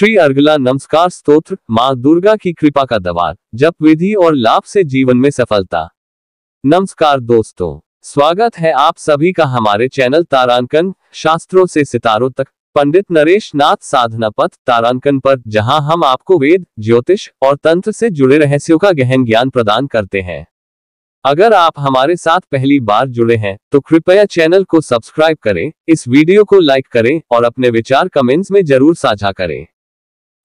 श्री अर्गला नमस्कार स्तोत्र माँ दुर्गा की कृपा का दवार जप विधि और लाभ से जीवन में सफलता नमस्कार दोस्तों स्वागत है आप सभी का हमारे चैनल तारांकन शास्त्रों से सितारों तक पंडित नरेश नाथ साधना पथ तारांकन पर जहां हम आपको वेद ज्योतिष और तंत्र से जुड़े रहस्यों का गहन ज्ञान प्रदान करते हैं अगर आप हमारे साथ पहली बार जुड़े हैं तो कृपया चैनल को सब्सक्राइब करें इस वीडियो को लाइक करें और अपने विचार कमेंट्स में जरूर साझा करें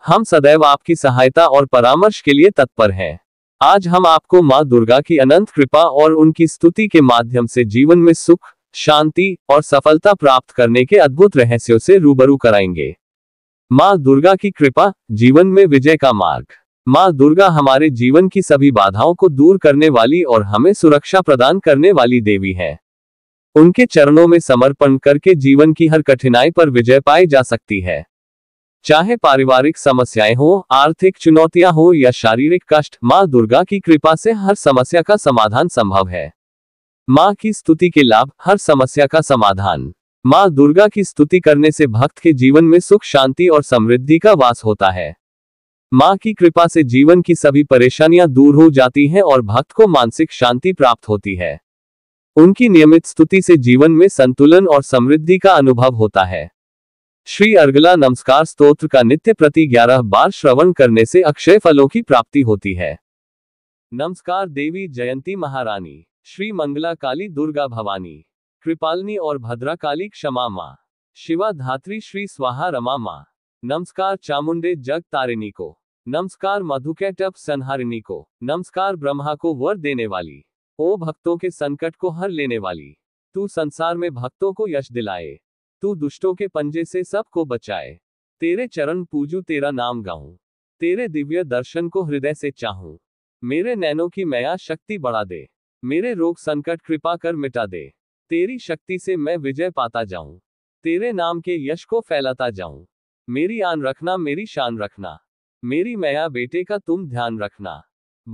हम सदैव आपकी सहायता और परामर्श के लिए तत्पर हैं आज हम आपको माँ दुर्गा की अनंत कृपा और उनकी स्तुति के माध्यम से जीवन में सुख शांति और सफलता प्राप्त करने के अद्भुत रहस्यों से रूबरू कराएंगे माँ दुर्गा की कृपा जीवन में विजय का मार्ग माँ दुर्गा हमारे जीवन की सभी बाधाओं को दूर करने वाली और हमें सुरक्षा प्रदान करने वाली देवी है उनके चरणों में समर्पण करके जीवन की हर कठिनाई पर विजय पाई जा सकती है चाहे पारिवारिक समस्याएं हो आर्थिक चुनौतियां हो या शारीरिक कष्ट माँ दुर्गा की कृपा से हर समस्या का समाधान संभव है माँ की स्तुति के लाभ हर समस्या का समाधान माँ दुर्गा की स्तुति करने से भक्त के जीवन में सुख शांति और समृद्धि का वास होता है माँ की कृपा से जीवन की सभी परेशानियां दूर हो जाती हैं और भक्त को मानसिक शांति प्राप्त होती है उनकी नियमित स्तुति से जीवन में संतुलन और समृद्धि का अनुभव होता है श्री अर्गला नमस्कार स्तोत्र का नित्य प्रति ग्यारह बार श्रवण करने से अक्षय फलों की प्राप्ति होती है नमस्कार देवी जयंती महारानी श्री मंगला काली दुर्गा भवानी कृपालनी और भद्रा काली क्षमा माँ शिवा धात्री श्री स्वाहा रमा माँ नमस्कार चामुंडे जग तारिणी को नमस्कार मधुकैटप संहारिणी को नमस्कार ब्रह्मा को वर देने वाली ओ भक्तों के संकट को हर लेने वाली तू संसार में भक्तों को यश दिलाए तू दुष्टों के पंजे से सबको बचाए तेरे चरण पूजू तेरा नाम गाऊं तेरे दिव्य दर्शन को हृदय से चाहूं मेरे नैनों की मया शक्ति बढ़ा दे मेरे रोग संकट कृपा कर मिटा दे तेरी शक्ति से मैं विजय पाता जाऊं तेरे नाम के यश को फैलाता जाऊं मेरी आन रखना मेरी शान रखना मेरी मया बेटे का तुम ध्यान रखना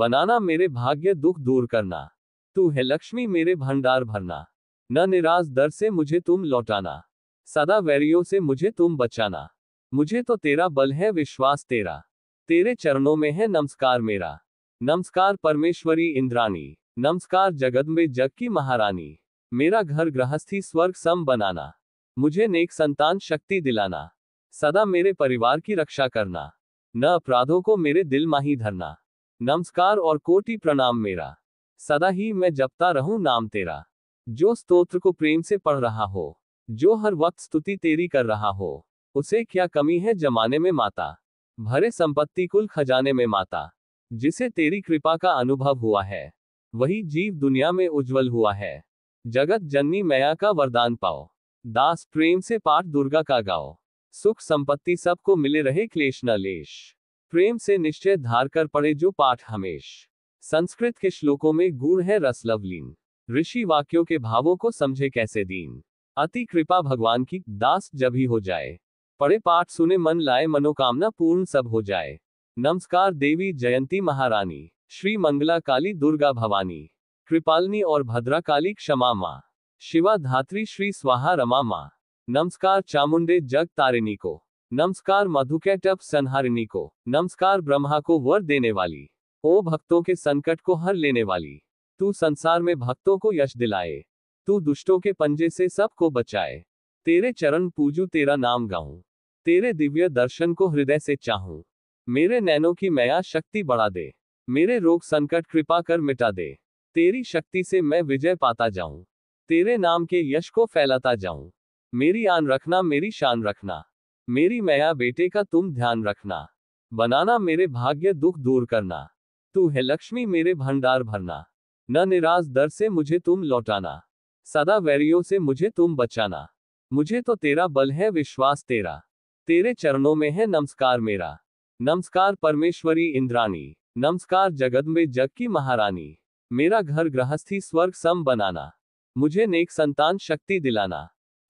बनाना मेरे भाग्य दुख दूर करना तू है लक्ष्मी मेरे भंडार भरना न निराश दर से मुझे तुम लौटाना सदा वैरियों से मुझे तुम बचाना मुझे तो तेरा बल है विश्वास तेरा तेरे चरणों में है नमस्कार मेरा नमस्कार परमेश्वरी इंद्राणी नमस्कार जगत में जग की महारानी मेरा घर गृहस्थी स्वर्ग सम बनाना मुझे नेक संतान शक्ति दिलाना सदा मेरे परिवार की रक्षा करना न अपराधों को मेरे दिल माही धरना नमस्कार और कोटि प्रणाम मेरा सदा ही मैं जपता रहूं नाम तेरा जो स्तोत्र को प्रेम से पढ़ रहा हो जो हर वक्त स्तुति तेरी कर रहा हो उसे क्या कमी है जमाने में माता भरे संपत्ति कुल खजाने में माता जिसे तेरी कृपा का अनुभव हुआ है वही जीव दुनिया में उज्जवल हुआ है जगत जननी मया का वरदान पाओ दास प्रेम से पाठ दुर्गा का गाओ सुख संपत्ति सबको मिले रहे क्लेश न लेश प्रेम से निश्चय धार कर पड़े जो पाठ हमेश संस्कृत के श्लोकों में गुण है रसलवलीन ऋषि वाक्यों के भावों को समझे कैसे दीन अति कृपा भगवान की दास जब ही हो जाए पढ़े पाठ सुने मन लाए मनोकामना पूर्ण सब हो जाए नमस्कार देवी जयंती महारानी श्री मंगला काली दुर्गा भवानी कृपालनी और भद्रा काली क्षमा माँ शिवा धात्री श्री स्वाहा रमा माँ नमस्कार चामुंडे जग तारिणी को नमस्कार मधुकैटप संहारिणी को नमस्कार ब्रह्मा को वर देने वाली ओ भक्तों के संकट को हर लेने वाली तू संसार में भक्तों को यश दिलाए तू दुष्टों के पंजे से सबको बचाए तेरे चरण पूजू तेरा नाम गाऊं तेरे दिव्य दर्शन को हृदय से चाहूं मेरे नैनों की मया शक्ति बढ़ा दे मेरे रोग संकट कृपा कर मिटा दे तेरी शक्ति से मैं विजय पाता जाऊं तेरे नाम के यश को फैलाता जाऊं मेरी आन रखना मेरी शान रखना मेरी मया बेटे का तुम ध्यान रखना बनाना मेरे भाग्य दुख दूर करना तू है लक्ष्मी मेरे भंडार भरना न निराश दर से मुझे तुम लौटाना सदा वैरियों से मुझे तुम बचाना मुझे तो तेरा बल है विश्वास तेरा तेरे चरणों में है नमस्कार मेरा नमस्कार परमेश्वरी इंद्राणी नमस्कार जगत में जग की महारानी मेरा घर गृहस्थी स्वर्ग सम बनाना मुझे नेक संतान शक्ति दिलाना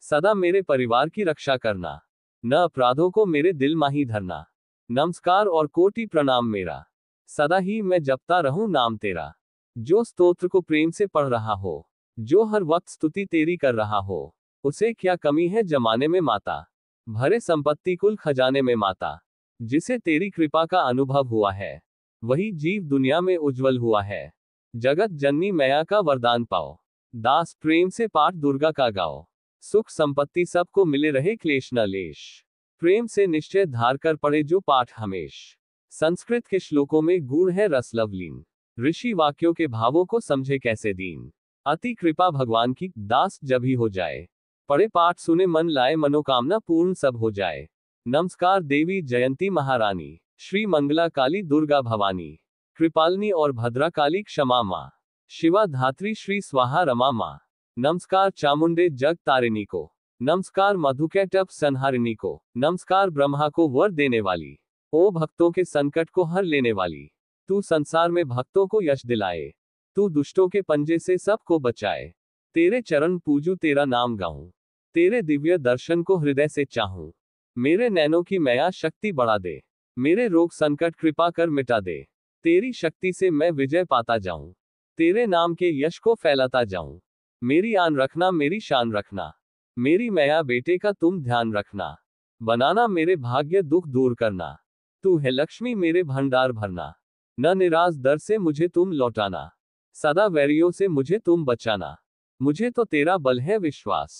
सदा मेरे परिवार की रक्षा करना न अपराधों को मेरे दिल माही धरना नमस्कार और कोटि प्रणाम मेरा सदा ही मैं जपता रहूं नाम तेरा जो स्तोत्र को प्रेम से पढ़ रहा हो जो हर वक्त स्तुति तेरी कर रहा हो उसे क्या कमी है जमाने में माता भरे संपत्ति कुल खजाने में माता जिसे तेरी कृपा का अनुभव हुआ है वही जीव दुनिया में उज्जवल हुआ है जगत जननी मया का वरदान पाओ दास प्रेम से पाठ दुर्गा का गाओ सुख संपत्ति सबको मिले रहे क्लेश न लेश प्रेम से निश्चय धार कर पड़े जो पाठ हमेश संस्कृत के श्लोकों में गुण है रसलवलीन ऋषि वाक्यों के भावों को समझे कैसे दीन अति कृपा भगवान की दास जब ही हो जाए पढ़े पाठ सुने मन लाए मनोकामना पूर्ण सब हो जाए नमस्कार देवी जयंती महारानी श्री मंगला काली दुर्गा भवानी कृपालनी और भद्रा काली क्षमा माँ शिवा धात्री श्री स्वाहा रमा माँ नमस्कार चामुंडे जग तारिणी को नमस्कार मधुकैटप संहारिणी को नमस्कार ब्रह्मा को वर देने वाली ओ भक्तों के संकट को हर लेने वाली तू संसार में भक्तों को यश दिलाए तू दुष्टों के पंजे से सबको बचाए तेरे चरण पूजू तेरा नाम गाऊं तेरे दिव्य दर्शन को हृदय से चाहूं मेरे नैनों की मया शक्ति बढ़ा दे मेरे रोग संकट कृपा कर मिटा दे तेरी शक्ति से मैं विजय पाता जाऊं तेरे नाम के यश को फैलाता जाऊं मेरी आन रखना मेरी शान रखना मेरी मया बेटे का तुम ध्यान रखना बनाना मेरे भाग्य दुख दूर करना तू है लक्ष्मी मेरे भंडार भरना न निराश दर से मुझे तुम लौटाना सदा वैरियों से मुझे तुम बचाना मुझे तो तेरा बल है विश्वास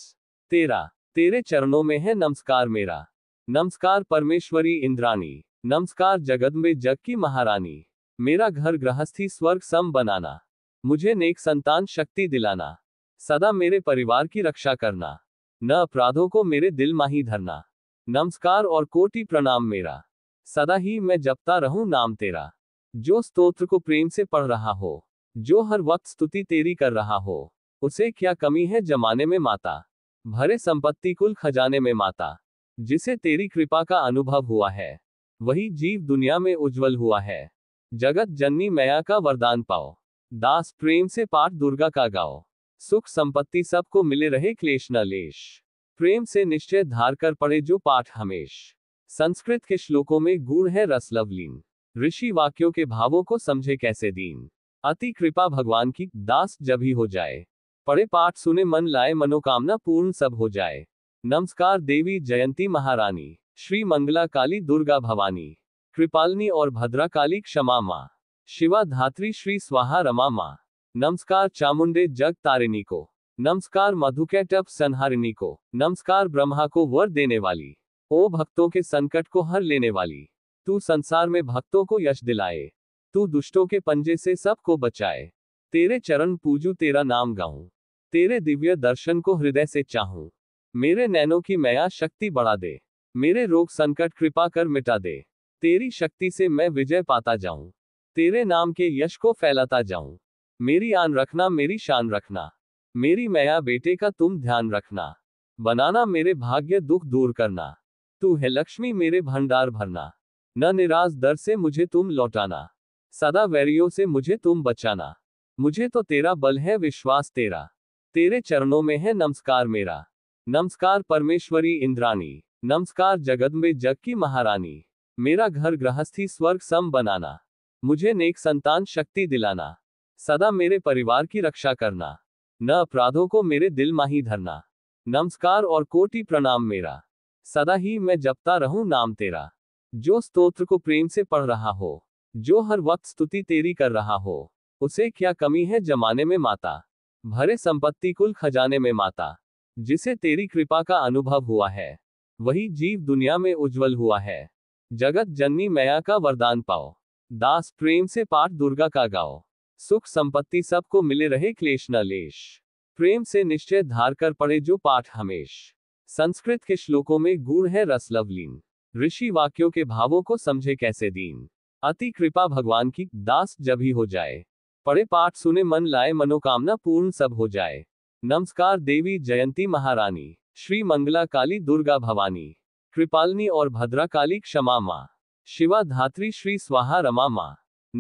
तेरा तेरे चरणों में है नमस्कार मेरा नमस्कार परमेश्वरी इंद्राणी नमस्कार जगत में जग की महारानी मेरा घर गृहस्थी स्वर्ग सम बनाना मुझे नेक संतान शक्ति दिलाना सदा मेरे परिवार की रक्षा करना न अपराधों को मेरे दिल माही धरना नमस्कार और कोटि प्रणाम मेरा सदा ही मैं जपता रहूं नाम तेरा जो स्तोत्र को प्रेम से पढ़ रहा हो जो हर वक्त स्तुति तेरी कर रहा हो उसे क्या कमी है जमाने में माता भरे संपत्ति कुल खजाने में माता जिसे तेरी कृपा का अनुभव हुआ है वही जीव दुनिया में उज्जवल हुआ है जगत जननी मया का वरदान पाओ दास प्रेम से पाठ दुर्गा का गाओ सुख संपत्ति सबको मिले रहे क्लेश न लेश प्रेम से निश्चय धार कर पड़े जो पाठ हमेश संस्कृत के श्लोकों में गुण है रसलवलीन ऋषि वाक्यों के भावों को समझे कैसे दीन अति कृपा भगवान की दास जब ही हो जाए पढ़े पाठ सुने मन लाए मनोकामना पूर्ण सब हो जाए नमस्कार देवी जयंती महारानी श्री मंगला काली दुर्गा भवानी कृपालनी और भद्रा काली क्षमा माँ शिवा धात्री श्री स्वाहा रमा माँ नमस्कार चामुंडे जग तारिणी को नमस्कार मधुकैटप संहारिणी को नमस्कार ब्रह्मा को वर देने वाली ओ भक्तों के संकट को हर लेने वाली तू संसार में भक्तों को यश दिलाए तू दुष्टों के पंजे से सबको बचाए तेरे चरण पूजू तेरा नाम गाऊं तेरे दिव्य दर्शन को हृदय से चाहूं मेरे नैनों की मया शक्ति बढ़ा दे मेरे रोग संकट कृपा कर मिटा दे तेरी शक्ति से मैं विजय पाता जाऊं तेरे नाम के यश को फैलाता जाऊं मेरी आन रखना मेरी शान रखना मेरी मया बेटे का तुम ध्यान रखना बनाना मेरे भाग्य दुख दूर करना तू है लक्ष्मी मेरे भंडार भरना न निराश दर से मुझे तुम लौटाना सदा वैरियों से मुझे तुम बचाना मुझे तो तेरा बल है विश्वास तेरा तेरे चरणों में है नमस्कार मेरा नमस्कार परमेश्वरी इंद्राणी नमस्कार जगत में जग की महारानी मेरा घर गृहस्थी स्वर्ग सम बनाना मुझे नेक संतान शक्ति दिलाना सदा मेरे परिवार की रक्षा करना न अपराधों को मेरे दिल माही धरना नमस्कार और कोटि प्रणाम मेरा सदा ही मैं जपता रहूं नाम तेरा जो स्तोत्र को प्रेम से पढ़ रहा हो जो हर वक्त स्तुति तेरी कर रहा हो उसे क्या कमी है जमाने में माता भरे संपत्ति कुल खजाने में माता जिसे तेरी कृपा का अनुभव हुआ है वही जीव दुनिया में उज्जवल हुआ है जगत जननी मया का वरदान पाओ दास प्रेम से पाठ दुर्गा का गाओ सुख संपत्ति सबको मिले रहे क्लेश न लेश प्रेम से निश्चय धार कर पड़े जो पाठ हमेश संस्कृत के श्लोकों में गुण है रसलवलीन ऋषि वाक्यों के भावों को समझे कैसे दीन अति कृपा भगवान की दास जब ही हो जाए पढ़े पाठ सुने मन लाए मनोकामना पूर्ण सब हो जाए नमस्कार देवी जयंती महारानी श्री मंगला काली दुर्गा भवानी कृपालनी और भद्रा काली क्षमा माँ शिवा धात्री श्री स्वाहा रमा माँ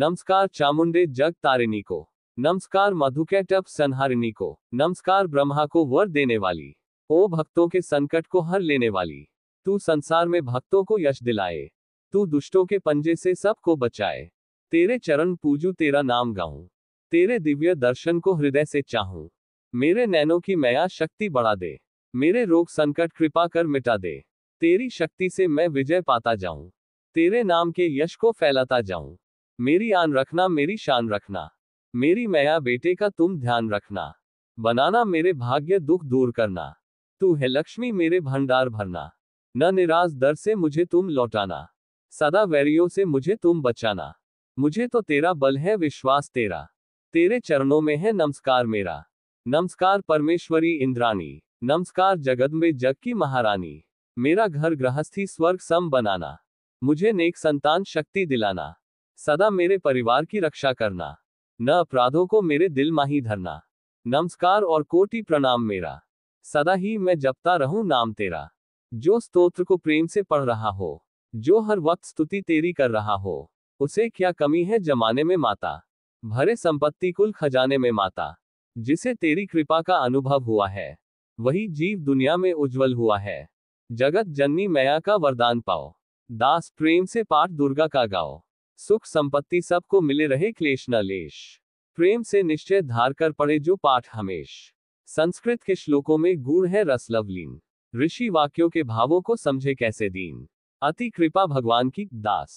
नमस्कार चामुंडे जग तारिणी को नमस्कार मधुकैटप संहारिणी को नमस्कार ब्रह्मा को वर देने वाली ओ भक्तों के संकट को हर लेने वाली तू संसार में भक्तों को यश दिलाए तू दुष्टों के पंजे से सबको बचाए तेरे चरण पूजू तेरा नाम गाऊं तेरे दिव्य दर्शन को हृदय से चाहूं मेरे नैनों की मया शक्ति बढ़ा दे मेरे रोग संकट कृपा कर मिटा दे तेरी शक्ति से मैं विजय पाता जाऊं तेरे नाम के यश को फैलाता जाऊं मेरी आन रखना मेरी शान रखना मेरी मया बेटे का तुम ध्यान रखना बनाना मेरे भाग्य दुख दूर करना तू है लक्ष्मी मेरे भंडार भरना न निराश दर से मुझे तुम लौटाना सदा वैरियों से मुझे तुम बचाना मुझे तो तेरा बल है विश्वास तेरा तेरे चरणों में है नमस्कार मेरा नमस्कार परमेश्वरी इंद्राणी नमस्कार में जग की महारानी मेरा घर गृहस्थी स्वर्ग सम बनाना मुझे नेक संतान शक्ति दिलाना सदा मेरे परिवार की रक्षा करना न अपराधों को मेरे दिल माही धरना नमस्कार और कोटि प्रणाम मेरा सदा ही मैं जपता रहूं नाम तेरा जो स्तोत्र को प्रेम से पढ़ रहा हो जो हर वक्त स्तुति तेरी कर रहा हो उसे क्या कमी है जमाने में माता भरे संपत्ति कुल खजाने में माता जिसे तेरी कृपा का अनुभव हुआ है वही जीव दुनिया में उज्जवल हुआ है जगत जननी मया का वरदान पाओ दास प्रेम से पाठ दुर्गा का गाओ सुख संपत्ति सबको मिले रहे क्लेश न लेश प्रेम से निश्चय धार कर पड़े जो पाठ हमेश संस्कृत के श्लोकों में गुण है रसलवलीन ऋषि वाक्यों के भावों को समझे कैसे दीन अति कृपा भगवान की दास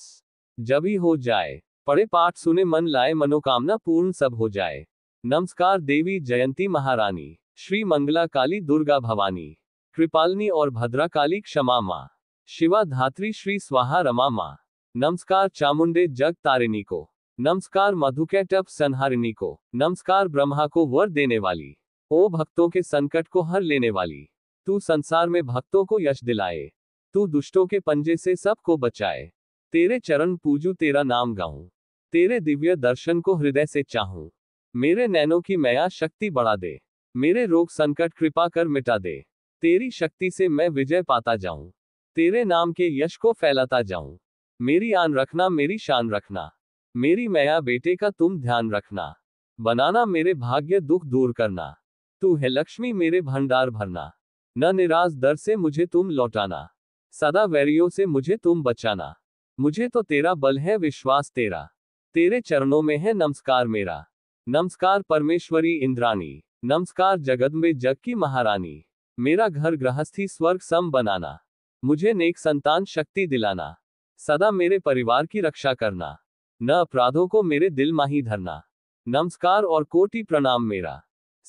जब ही हो जाए पढ़े पाठ सुने मन लाए मनोकामना पूर्ण सब हो जाए नमस्कार देवी जयंती महारानी श्री मंगला काली दुर्गा भवानी कृपालिनी और भद्रा काली क्षमा माँ शिवा धात्री श्री स्वाहा रमा माँ नमस्कार चामुंडे जग तारिणी को नमस्कार मधुकैटप संहारिणी को नमस्कार ब्रह्मा को वर देने वाली ओ भक्तों के संकट को हर लेने वाली तू संसार में भक्तों को यश दिलाए तू दुष्टों के पंजे से सबको बचाए तेरे चरण पूजू तेरा नाम गाऊं तेरे दिव्य दर्शन को हृदय से चाहूं मेरे नैनों की मया शक्ति बढ़ा दे मेरे रोग संकट कृपा कर मिटा दे तेरी शक्ति से मैं विजय पाता जाऊं तेरे नाम के यश को फैलाता जाऊं मेरी आन रखना मेरी शान रखना मेरी मया बेटे का तुम ध्यान रखना बनाना मेरे भाग्य दुख दूर करना तू है लक्ष्मी मेरे भंडार भरना न निराश दर से मुझे तुम लौटाना सदा वैरियों से मुझे तुम बचाना मुझे तो तेरा बल है विश्वास तेरा तेरे चरणों में है नमस्कार मेरा नमस्कार परमेश्वरी इंद्राणी नमस्कार में जग की महारानी मेरा घर गृहस्थी स्वर्ग सम बनाना मुझे नेक संतान शक्ति दिलाना सदा मेरे परिवार की रक्षा करना न अपराधों को मेरे दिल माही धरना नमस्कार और कोटि प्रणाम मेरा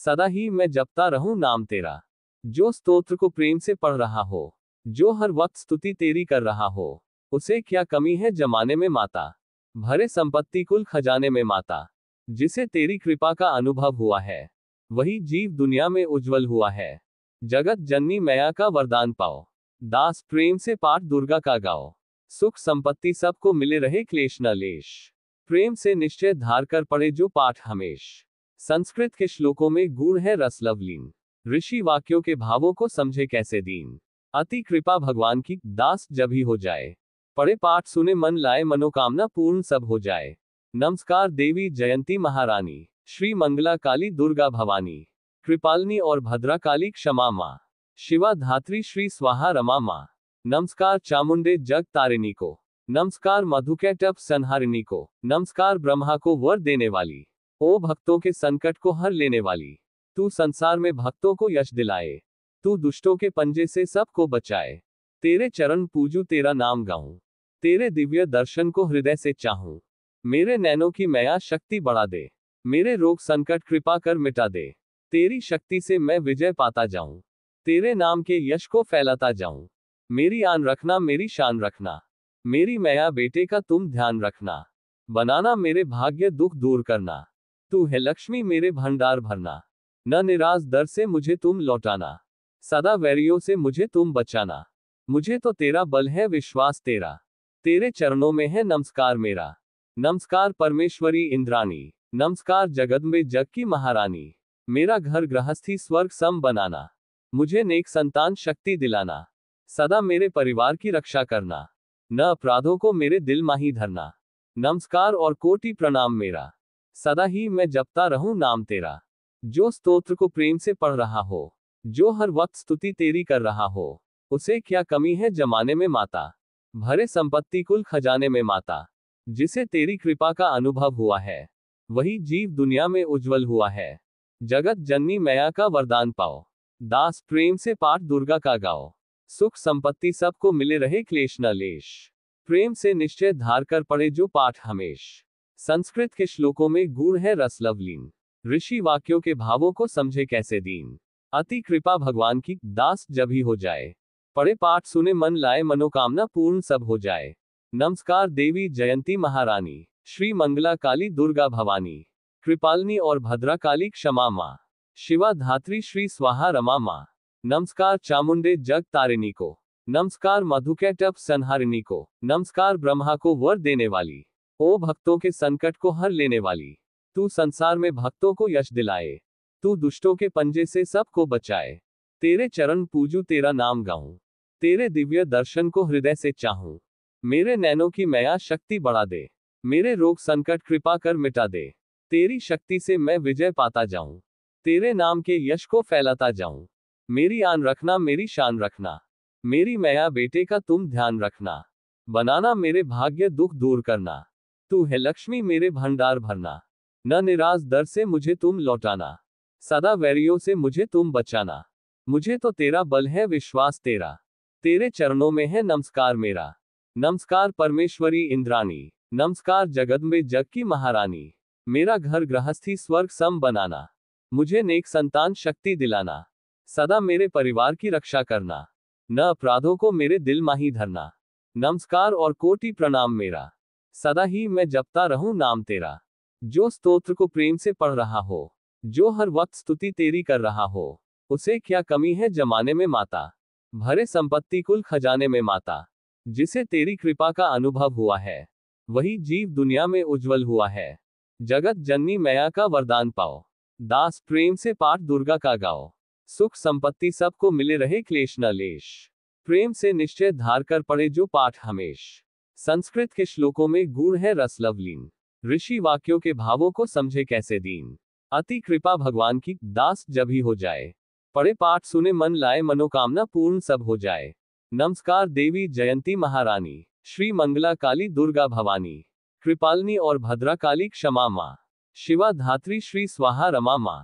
सदा ही मैं जपता रहूं नाम तेरा जो स्तोत्र को प्रेम से पढ़ रहा हो जो हर वक्त स्तुति तेरी कर रहा हो उसे क्या कमी है जमाने में माता भरे संपत्ति कुल खजाने में माता जिसे तेरी कृपा का अनुभव हुआ है वही जीव दुनिया में उज्जवल हुआ है जगत जननी मया का वरदान पाओ दास प्रेम से पाठ दुर्गा का गाओ सुख संपत्ति सबको मिले रहे क्लेश न लेश प्रेम से निश्चय धार कर पड़े जो पाठ हमेश संस्कृत के श्लोकों में गुण है रसलवलीन ऋषि वाक्यों के भावों को समझे कैसे दीन अति कृपा भगवान की दास जब ही हो जाए पढ़े पाठ सुने मन लाए मनोकामना पूर्ण सब हो जाए नमस्कार देवी जयंती महारानी श्री मंगला काली दुर्गा भवानी कृपालिनी और भद्रा काली क्षमा माँ शिवा धात्री श्री स्वाहा रमा माँ नमस्कार चामुंडे जग तारिणी को नमस्कार मधुकैटप संहारिणी को नमस्कार ब्रह्मा को वर देने वाली ओ भक्तों के संकट को हर लेने वाली तू संसार में भक्तों को यश दिलाए तू दुष्टों के पंजे से सबको बचाए तेरे चरण पूजू तेरा नाम गाऊं तेरे दिव्य दर्शन को हृदय से चाहूं मेरे नैनों की मया शक्ति बढ़ा दे मेरे रोग संकट कृपा कर मिटा दे तेरी शक्ति से मैं विजय पाता जाऊं तेरे नाम के यश को फैलाता जाऊं मेरी आन रखना मेरी शान रखना मेरी मया बेटे का तुम ध्यान रखना बनाना मेरे भाग्य दुख दूर करना तू है लक्ष्मी मेरे भंडार भरना न निराश दर से मुझे तुम लौटाना सदा वैरियों से मुझे तुम बचाना मुझे तो तेरा बल है विश्वास तेरा तेरे चरणों में है नमस्कार मेरा नमस्कार परमेश्वरी इंद्राणी नमस्कार जगत में जग की महारानी मेरा घर गृहस्थी स्वर्ग सम बनाना मुझे नेक संतान शक्ति दिलाना सदा मेरे परिवार की रक्षा करना न अपराधों को मेरे दिल माही धरना नमस्कार और कोटि प्रणाम मेरा सदा ही मैं जपता रहूं नाम तेरा जो स्तोत्र को प्रेम से पढ़ रहा हो जो हर वक्त स्तुति तेरी कर रहा हो उसे क्या कमी है जमाने में माता भरे संपत्ति कुल खजाने में माता जिसे तेरी कृपा का अनुभव हुआ है वही जीव दुनिया में उज्जवल हुआ है जगत जननी मया का वरदान पाओ दास प्रेम से पाठ दुर्गा का गाओ सुख संपत्ति सबको मिले रहे क्लेश न लेश प्रेम से निश्चय धार कर पड़े जो पाठ हमेश संस्कृत के श्लोकों में गुण है रसलवलीन ऋषि वाक्यों के भावों को समझे कैसे दीन अति कृपा भगवान की दास जब ही हो जाए पढ़े पाठ सुने मन लाए मनोकामना पूर्ण सब हो जाए नमस्कार देवी जयंती महारानी श्री मंगला काली दुर्गा भवानी कृपालनी और भद्रा काली क्षमा माँ शिवा धात्री श्री स्वाहा रमा माँ नमस्कार चामुंडे जग तारिणी को नमस्कार मधुकैटप संहारिणी को नमस्कार ब्रह्मा को वर देने वाली ओ भक्तों के संकट को हर लेने वाली तू संसार में भक्तों को यश दिलाए तू दुष्टों के पंजे से सबको बचाए तेरे चरण पूजू तेरा नाम गाऊं तेरे दिव्य दर्शन को हृदय से चाहूं मेरे नैनों की मया शक्ति बढ़ा दे मेरे रोग संकट कृपा कर मिटा दे तेरी शक्ति से मैं विजय पाता जाऊं तेरे नाम के यश को फैलाता जाऊं मेरी आन रखना मेरी शान रखना मेरी मया बेटे का तुम ध्यान रखना बनाना मेरे भाग्य दुख दूर करना तू है लक्ष्मी मेरे भंडार भरना न निराश दर से मुझे तुम लौटाना सदा वैरियों से मुझे तुम बचाना मुझे तो तेरा बल है विश्वास तेरा तेरे चरणों में है नमस्कार मेरा नमस्कार परमेश्वरी इंद्राणी नमस्कार जगत में जग की महारानी मेरा घर गृहस्थी स्वर्ग सम बनाना मुझे नेक संतान शक्ति दिलाना सदा मेरे परिवार की रक्षा करना न अपराधों को मेरे दिल माही धरना नमस्कार और कोटि प्रणाम मेरा सदा ही मैं जपता रहूं नाम तेरा जो स्तोत्र को प्रेम से पढ़ रहा हो जो हर वक्त स्तुति तेरी कर रहा हो उसे क्या कमी है जमाने में माता भरे संपत्ति कुल खजाने में माता जिसे तेरी कृपा का अनुभव हुआ है वही जीव दुनिया में उज्जवल हुआ है जगत जननी मया का वरदान पाओ दास प्रेम से पाठ दुर्गा का गाओ सुख संपत्ति सबको मिले रहे क्लेश न लेश प्रेम से निश्चय धार कर पड़े जो पाठ हमेश संस्कृत के श्लोकों में गुण है रसलवलीन ऋषि वाक्यों के भावों को समझे कैसे दीन अति कृपा भगवान की दास जब ही हो जाए पढ़े पाठ सुने मन लाए मनोकामना पूर्ण सब हो जाए नमस्कार देवी जयंती महारानी श्री मंगला काली दुर्गा भवानी कृपालनी और भद्रा काली क्षमा माँ शिवा धात्री श्री स्वाहा रमा माँ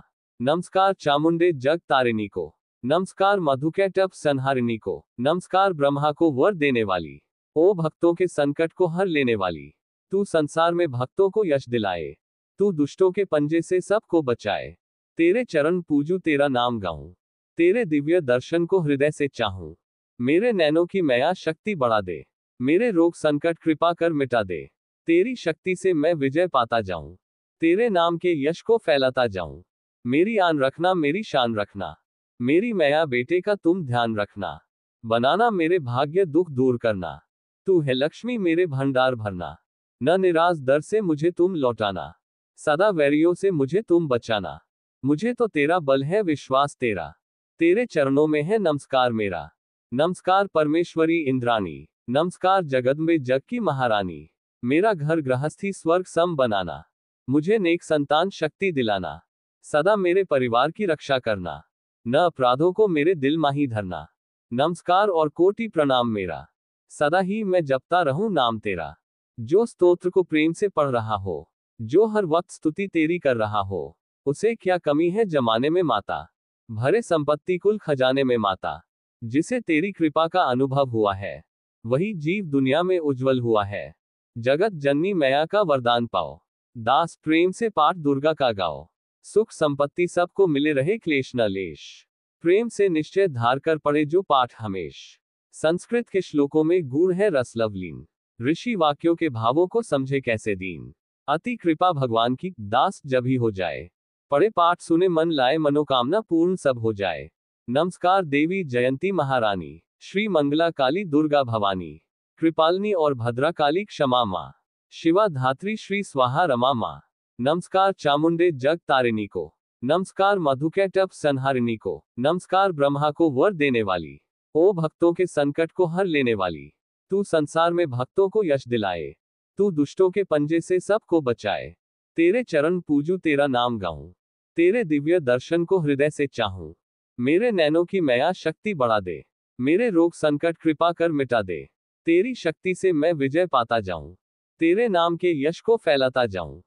नमस्कार चामुंडे जग तारिणी को नमस्कार मधुकैटप संहारिणी को नमस्कार ब्रह्मा को वर देने वाली ओ भक्तों के संकट को हर लेने वाली तू संसार में भक्तों को यश दिलाए तू दुष्टों के पंजे से सबको बचाए तेरे चरण पूजू तेरा नाम गाऊं तेरे दिव्य दर्शन को हृदय से चाहूं मेरे नैनों की मया शक्ति बढ़ा दे मेरे रोग संकट कृपा कर मिटा दे तेरी शक्ति से मैं विजय पाता जाऊं तेरे नाम के यश को फैलाता जाऊं मेरी आन रखना मेरी शान रखना मेरी मया बेटे का तुम ध्यान रखना बनाना मेरे भाग्य दुख दूर करना तू है लक्ष्मी मेरे भंडार भरना न निराश दर से मुझे तुम लौटाना सदा वैरियों से मुझे तुम बचाना मुझे तो तेरा बल है विश्वास तेरा तेरे चरणों में है नमस्कार मेरा नमस्कार परमेश्वरी इंद्राणी नमस्कार जगत में जग की महारानी मेरा घर गृहस्थी स्वर्ग सम बनाना मुझे नेक संतान शक्ति दिलाना सदा मेरे परिवार की रक्षा करना न अपराधों को मेरे दिल माही धरना नमस्कार और कोटि प्रणाम मेरा सदा ही मैं जपता रहूं नाम तेरा जो स्तोत्र को प्रेम से पढ़ रहा हो जो हर वक्त स्तुति तेरी कर रहा हो उसे क्या कमी है जमाने में माता भरे संपत्ति कुल खजाने में माता जिसे तेरी कृपा का अनुभव हुआ है वही जीव दुनिया में उज्जवल हुआ है जगत जननी मया का वरदान पाओ दास प्रेम से पाठ दुर्गा का गाओ सुख संपत्ति सबको मिले रहे क्लेश न लेश प्रेम से निश्चय धार कर पड़े जो पाठ हमेश संस्कृत के श्लोकों में गुण है रसलवलीन ऋषि वाक्यों के भावों को समझे कैसे दीन अति कृपा भगवान की दास जब ही हो जाए पढ़े पाठ सुने मन लाए मनोकामना पूर्ण सब हो जाए नमस्कार देवी जयंती महारानी श्री मंगला काली दुर्गा भवानी कृपालनी और भद्रा काली क्षमा माँ शिवा धात्री श्री स्वाहा रमा माँ नमस्कार चामुंडे जग तारिणी को नमस्कार मधुकैटप संहारिणी को नमस्कार ब्रह्मा को वर देने वाली ओ भक्तों के संकट को हर लेने वाली तू संसार में भक्तों को यश दिलाए तू दुष्टों के पंजे से सबको बचाए तेरे चरण पूजू तेरा नाम गाऊं तेरे दिव्य दर्शन को हृदय से चाहूं मेरे नैनों की मया शक्ति बढ़ा दे मेरे रोग संकट कृपा कर मिटा दे तेरी शक्ति से मैं विजय पाता जाऊं तेरे नाम के यश को फैलाता जाऊं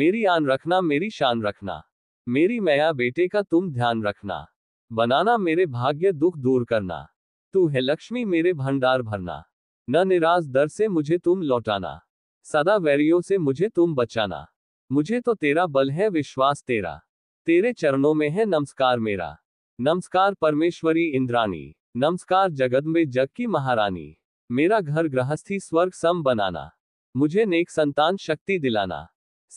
मेरी आन रखना मेरी शान रखना मेरी मया बेटे का तुम ध्यान रखना बनाना मेरे भाग्य दुख दूर करना तू है लक्ष्मी मेरे भंडार भरना न निराश दर से मुझे तुम लौटाना सदा वैरियों से मुझे तुम बचाना मुझे तो तेरा बल है विश्वास तेरा तेरे चरणों में है नमस्कार मेरा नमस्कार परमेश्वरी इंद्राणी नमस्कार जगत में जग की महारानी मेरा घर गृहस्थी स्वर्ग सम बनाना मुझे नेक संतान शक्ति दिलाना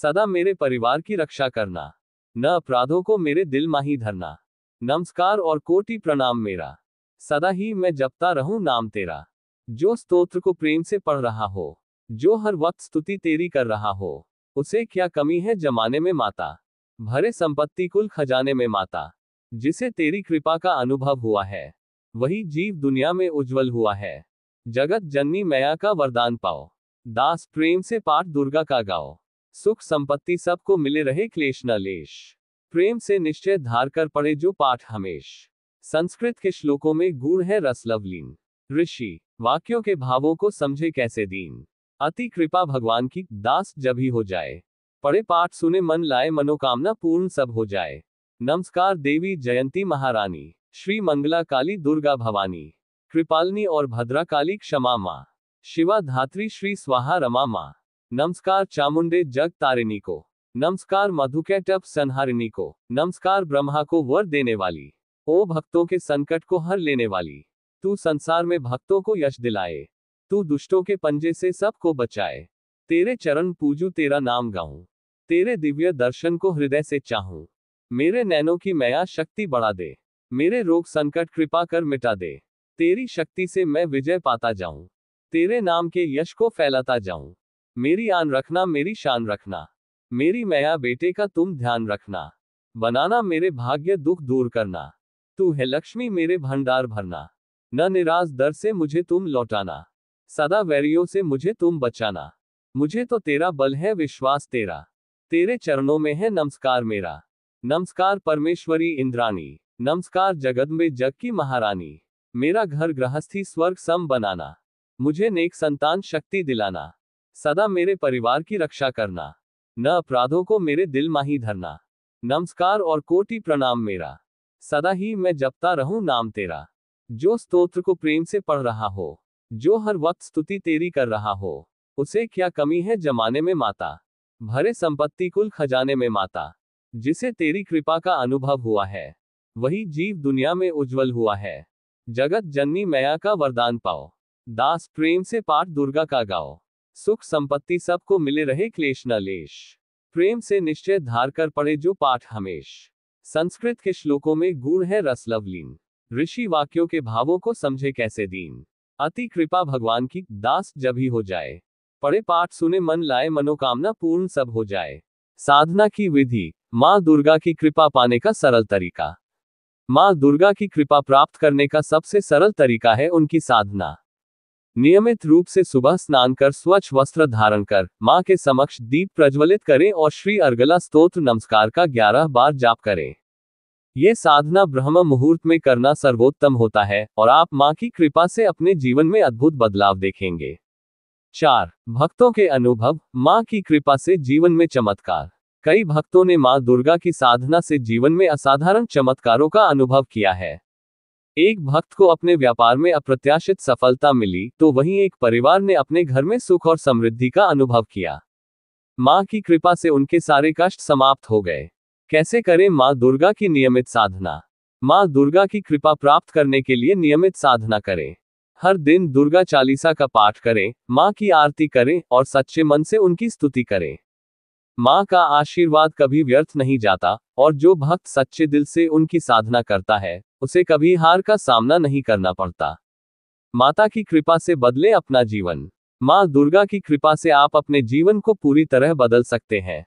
सदा मेरे परिवार की रक्षा करना न अपराधों को मेरे दिल माही धरना नमस्कार और कोटि प्रणाम मेरा सदा ही मैं जपता रहूं नाम तेरा जो स्तोत्र को प्रेम से पढ़ रहा हो जो हर वक्त स्तुति तेरी कर रहा हो उसे क्या कमी है जमाने में माता भरे संपत्ति कुल खजाने में माता जिसे तेरी कृपा का अनुभव हुआ है वही जीव दुनिया में उज्जवल हुआ है जगत जननी मया का वरदान पाओ दास प्रेम से पाठ दुर्गा का गाओ सुख संपत्ति सबको मिले रहे क्लेश न लेश प्रेम से निश्चय धार कर पड़े जो पाठ हमेश संस्कृत के श्लोकों में गुण है रसलवलीन ऋषि वाक्यों के भावों को समझे कैसे दीन अति कृपा भगवान की दास जब ही हो जाए पढ़े पाठ सुने मन लाए मनोकामना पूर्ण सब हो जाए नमस्कार देवी जयंती महारानी श्री मंगला काली दुर्गा भवानी कृपालनी और भद्रा काली क्षमा माँ शिवा धात्री श्री स्वाहा रमा माँ नमस्कार चामुंडे जग तारिणी को नमस्कार मधुकैटप संहारिणी को नमस्कार ब्रह्मा को वर देने वाली ओ भक्तों के संकट को हर लेने वाली तू संसार में भक्तों को यश दिलाए तू दुष्टों के पंजे से सबको बचाए तेरे चरण पूजू तेरा नाम गाऊं तेरे दिव्य दर्शन को हृदय से चाहूं मेरे नैनों की मया शक्ति बढ़ा दे मेरे रोग संकट कृपा कर मिटा दे तेरी शक्ति से मैं विजय पाता जाऊं तेरे नाम के यश को फैलाता जाऊं मेरी आन रखना मेरी शान रखना मेरी मया बेटे का तुम ध्यान रखना बनाना मेरे भाग्य दुख दूर करना तू है लक्ष्मी मेरे भंडार भरना न निराश दर से मुझे तुम लौटाना सदा वैरियों से मुझे तुम बचाना मुझे तो तेरा बल है विश्वास तेरा तेरे चरणों में है नमस्कार मेरा नमस्कार परमेश्वरी इंद्राणी नमस्कार जगत में जग की महारानी मेरा घर गृहस्थी स्वर्ग सम बनाना मुझे नेक संतान शक्ति दिलाना सदा मेरे परिवार की रक्षा करना न अपराधों को मेरे दिल माही धरना नमस्कार और कोटि प्रणाम मेरा सदा ही मैं जपता रहूं नाम तेरा जो स्तोत्र को प्रेम से पढ़ रहा हो जो हर वक्त स्तुति तेरी कर रहा हो उसे क्या कमी है जमाने में माता भरे संपत्ति कुल खजाने में माता जिसे तेरी कृपा का अनुभव हुआ है वही जीव दुनिया में उज्जवल हुआ है जगत जननी मया का वरदान पाओ दास प्रेम से पाठ दुर्गा का गाओ सुख संपत्ति सबको मिले रहे क्लेश न लेश प्रेम से निश्चय धार कर पड़े जो पाठ हमेश संस्कृत के श्लोकों में गुण है रसलवलीन ऋषि वाक्यों के भावों को समझे कैसे दीन अति कृपा भगवान की दास जब ही हो जाए पढ़े पाठ सुने मन लाए मनोकामना पूर्ण सब हो जाए साधना की विधि माँ दुर्गा की कृपा पाने का सरल तरीका माँ दुर्गा की कृपा प्राप्त करने का सबसे सरल तरीका है उनकी साधना नियमित रूप से सुबह स्नान कर स्वच्छ वस्त्र धारण कर माँ के समक्ष दीप प्रज्वलित करें और श्री अर्गला स्तोत्र नमस्कार का ग्यारह बार जाप करें ये साधना ब्रह्म मुहूर्त में करना सर्वोत्तम होता है और आप माँ की कृपा से अपने जीवन में अद्भुत बदलाव देखेंगे चार भक्तों के अनुभव माँ की कृपा से जीवन में चमत्कार कई भक्तों ने माँ दुर्गा की साधना से जीवन में असाधारण चमत्कारों का अनुभव किया है एक भक्त को अपने व्यापार में अप्रत्याशित सफलता मिली तो वहीं एक परिवार ने अपने घर में सुख और समृद्धि का अनुभव किया माँ की कृपा से उनके सारे कष्ट समाप्त हो गए कैसे करें माँ दुर्गा की नियमित साधना माँ दुर्गा की कृपा प्राप्त करने के लिए नियमित साधना करें हर दिन दुर्गा चालीसा का पाठ करें माँ की आरती करें और सच्चे मन से उनकी स्तुति करें माँ का आशीर्वाद कभी व्यर्थ नहीं जाता और जो भक्त सच्चे दिल से उनकी साधना करता है उसे कभी हार का सामना नहीं करना पड़ता माता की कृपा से बदले अपना जीवन माँ दुर्गा की कृपा से आप अपने जीवन को पूरी तरह बदल सकते हैं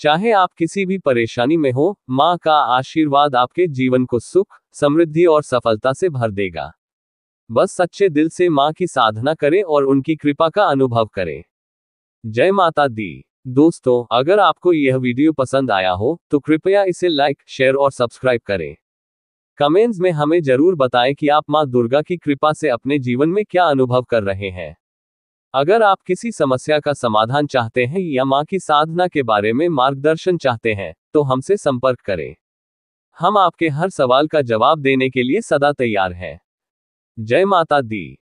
चाहे आप किसी भी परेशानी में हो माँ का आशीर्वाद आपके जीवन को सुख समृद्धि और सफलता से भर देगा बस सच्चे दिल से माँ की साधना करें और उनकी कृपा का अनुभव करें जय माता दी दोस्तों अगर आपको यह वीडियो पसंद आया हो तो कृपया इसे लाइक शेयर और सब्सक्राइब करें कमेंट्स में हमें जरूर बताएं कि आप माँ दुर्गा की कृपा से अपने जीवन में क्या अनुभव कर रहे हैं अगर आप किसी समस्या का समाधान चाहते हैं या मां की साधना के बारे में मार्गदर्शन चाहते हैं तो हमसे संपर्क करें हम आपके हर सवाल का जवाब देने के लिए सदा तैयार हैं जय माता दी